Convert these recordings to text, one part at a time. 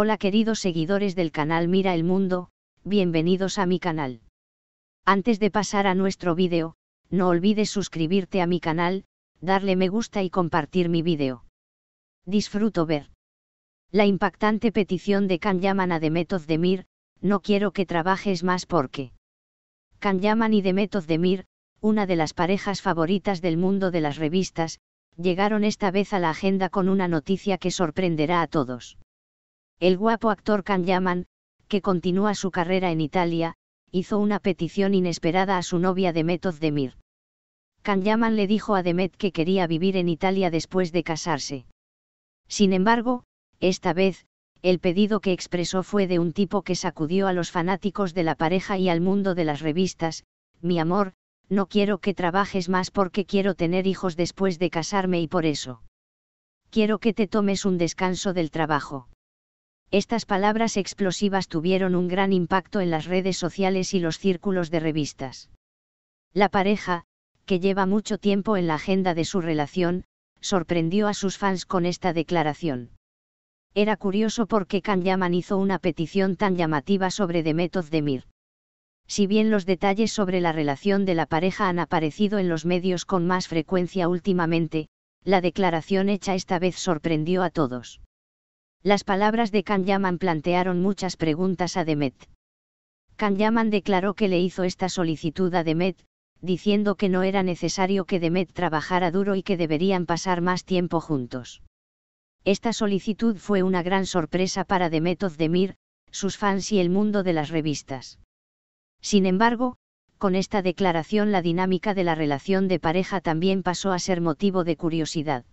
Hola queridos seguidores del canal Mira el Mundo, bienvenidos a mi canal. Antes de pasar a nuestro vídeo, no olvides suscribirte a mi canal, darle me gusta y compartir mi vídeo. Disfruto ver. La impactante petición de Can de a Demir, no quiero que trabajes más porque. Can Yaman y de Demir, una de las parejas favoritas del mundo de las revistas, llegaron esta vez a la agenda con una noticia que sorprenderá a todos. El guapo actor Can Yaman, que continúa su carrera en Italia, hizo una petición inesperada a su novia Demet Ozdemir. Can Yaman le dijo a Demet que quería vivir en Italia después de casarse. Sin embargo, esta vez, el pedido que expresó fue de un tipo que sacudió a los fanáticos de la pareja y al mundo de las revistas, mi amor, no quiero que trabajes más porque quiero tener hijos después de casarme y por eso. Quiero que te tomes un descanso del trabajo. Estas palabras explosivas tuvieron un gran impacto en las redes sociales y los círculos de revistas. La pareja, que lleva mucho tiempo en la agenda de su relación, sorprendió a sus fans con esta declaración. Era curioso porque Can Yaman hizo una petición tan llamativa sobre de Mir. Si bien los detalles sobre la relación de la pareja han aparecido en los medios con más frecuencia últimamente, la declaración hecha esta vez sorprendió a todos. Las palabras de Kanyaman plantearon muchas preguntas a Demet. Kanyaman declaró que le hizo esta solicitud a Demet, diciendo que no era necesario que Demet trabajara duro y que deberían pasar más tiempo juntos. Esta solicitud fue una gran sorpresa para Demet Ozdemir, sus fans y el mundo de las revistas. Sin embargo, con esta declaración la dinámica de la relación de pareja también pasó a ser motivo de curiosidad.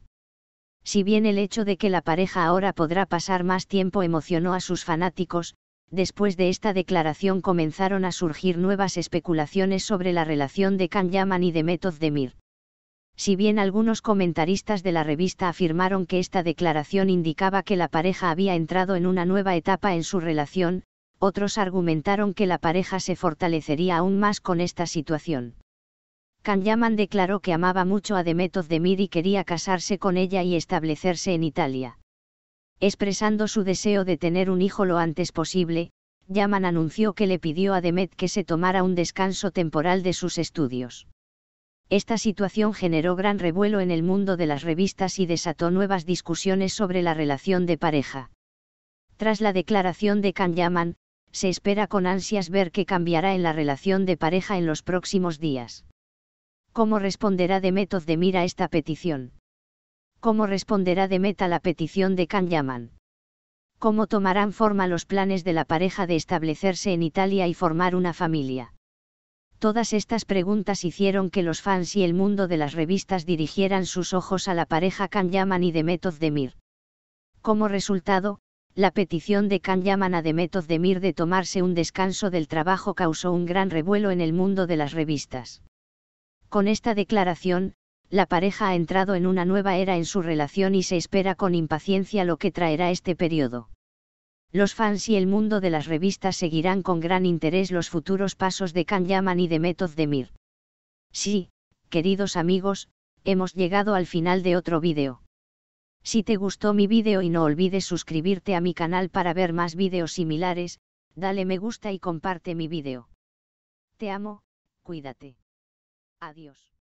Si bien el hecho de que la pareja ahora podrá pasar más tiempo emocionó a sus fanáticos, después de esta declaración comenzaron a surgir nuevas especulaciones sobre la relación de Can Yaman y de De Demir. Si bien algunos comentaristas de la revista afirmaron que esta declaración indicaba que la pareja había entrado en una nueva etapa en su relación, otros argumentaron que la pareja se fortalecería aún más con esta situación. Kanyaman declaró que amaba mucho a Demet Demir y quería casarse con ella y establecerse en Italia. Expresando su deseo de tener un hijo lo antes posible, Yaman anunció que le pidió a Demet que se tomara un descanso temporal de sus estudios. Esta situación generó gran revuelo en el mundo de las revistas y desató nuevas discusiones sobre la relación de pareja. Tras la declaración de Can Yaman, se espera con ansias ver qué cambiará en la relación de pareja en los próximos días. ¿Cómo responderá Demet Ozdemir a esta petición? ¿Cómo responderá Demet a la petición de Can Yaman? ¿Cómo tomarán forma los planes de la pareja de establecerse en Italia y formar una familia? Todas estas preguntas hicieron que los fans y el mundo de las revistas dirigieran sus ojos a la pareja Can Yaman y Demet mir Como resultado, la petición de Can Yaman a Demet mir de tomarse un descanso del trabajo causó un gran revuelo en el mundo de las revistas. Con esta declaración, la pareja ha entrado en una nueva era en su relación y se espera con impaciencia lo que traerá este periodo. Los fans y el mundo de las revistas seguirán con gran interés los futuros pasos de Can Yaman y de de Mir. Sí, queridos amigos, hemos llegado al final de otro vídeo. Si te gustó mi vídeo y no olvides suscribirte a mi canal para ver más vídeos similares, dale me gusta y comparte mi vídeo. Te amo, cuídate. Adiós.